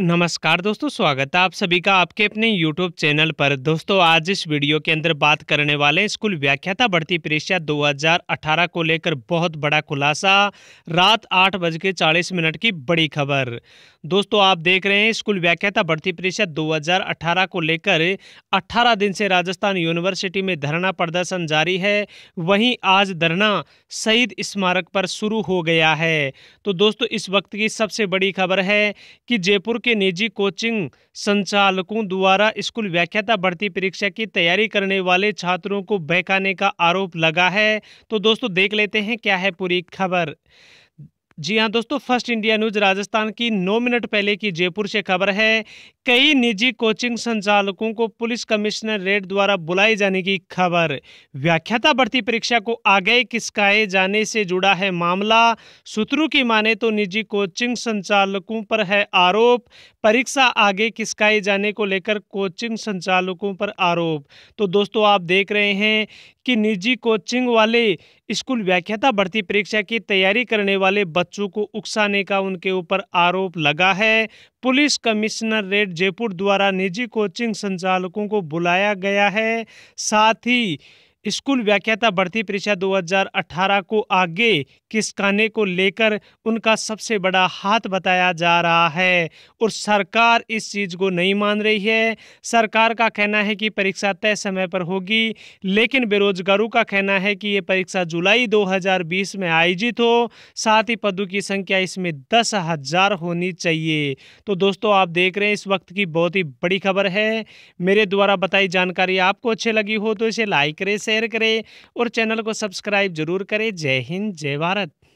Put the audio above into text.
नमस्कार दोस्तों स्वागत है आप सभी का आपके अपने YouTube चैनल पर दोस्तों आज इस वीडियो के अंदर बात करने वाले हैं स्कूल व्याख्याता भर्ती परीक्षा 2018 को लेकर बहुत बड़ा खुलासा रात आठ बज के चालीस मिनट की बड़ी खबर दोस्तों आप देख रहे हैं स्कूल व्याख्याता भर्ती परीक्षा 2018 को लेकर 18 दिन से राजस्थान यूनिवर्सिटी में धरना प्रदर्शन जारी है वहीं आज धरना शहीद स्मारक पर शुरू हो गया है तो दोस्तों इस वक्त की सबसे बड़ी खबर है कि जयपुर के निजी कोचिंग संचालकों द्वारा स्कूल व्याख्याता भर्ती परीक्षा की तैयारी करने वाले छात्रों को बहकाने का आरोप लगा है तो दोस्तों देख लेते हैं क्या है पूरी खबर जी हाँ दोस्तों फर्स्ट इंडिया न्यूज राजस्थान की नौ मिनट पहले की जयपुर से खबर है कई निजी कोचिंग संचालकों को पुलिस कमिश्नर रेड द्वारा बुलाए जाने की खबर व्याख्याता भर्ती परीक्षा को आगे किसकाए जाने से जुड़ा है मामला सूत्रों की माने तो निजी कोचिंग संचालकों पर है आरोप परीक्षा आगे किसकाए जाने को लेकर कोचिंग संचालकों पर आरोप तो दोस्तों आप देख रहे हैं कि निजी कोचिंग वाले स्कूल व्याख्याता भर्ती परीक्षा की तैयारी करने वाले बच्चों को उकसाने का उनके ऊपर आरोप लगा है पुलिस कमिश्नर रेड जयपुर द्वारा निजी कोचिंग संचालकों को बुलाया गया है साथ ही स्कूल व्याख्याता भर्ती परीक्षा 2018 को आगे किसकाने को लेकर उनका सबसे बड़ा हाथ बताया जा रहा है और सरकार इस चीज़ को नहीं मान रही है सरकार का कहना है कि परीक्षा तय समय पर होगी लेकिन बेरोजगारों का कहना है कि ये परीक्षा जुलाई 2020 में आयोजित हो साथ ही पदों की संख्या इसमें दस हज़ार होनी चाहिए तो दोस्तों आप देख रहे हैं इस वक्त की बहुत ही बड़ी खबर है मेरे द्वारा बताई जानकारी आपको अच्छी लगी हो तो इसे लाइक करें से शेयर करें और चैनल को सब्सक्राइब जरूर करें जय हिंद जय भारत